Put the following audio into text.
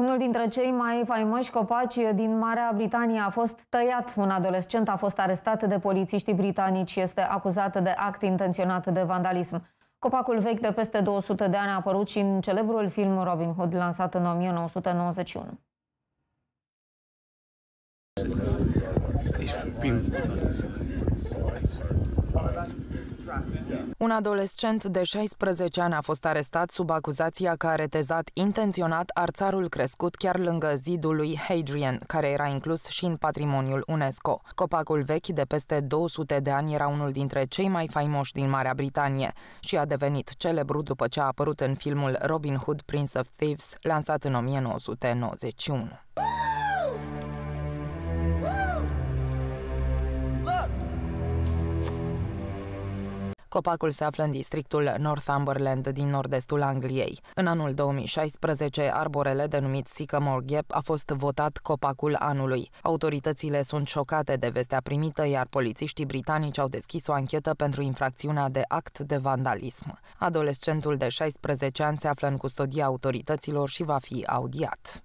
Unul dintre cei mai faimoși copaci din Marea Britanie a fost tăiat. Un adolescent a fost arestat de polițiștii britanici și este acuzat de act intenționat de vandalism. Copacul vechi de peste 200 de ani a apărut și în celebrul film Robin Hood, lansat în 1991. been... Un adolescent de 16 ani a fost arestat sub acuzația că a retezat intenționat arțarul crescut chiar lângă zidul lui Hadrian, care era inclus și în patrimoniul UNESCO. Copacul vechi de peste 200 de ani era unul dintre cei mai faimoși din Marea Britanie și a devenit celebru după ce a apărut în filmul Robin Hood Prince of Thieves, lansat în 1991. Copacul se află în districtul Northumberland din nord-estul Angliei. În anul 2016, arborele denumit Sycamore Gap a fost votat copacul anului. Autoritățile sunt șocate de vestea primită, iar polițiștii britanici au deschis o anchetă pentru infracțiunea de act de vandalism. Adolescentul de 16 ani se află în custodia autorităților și va fi audiat.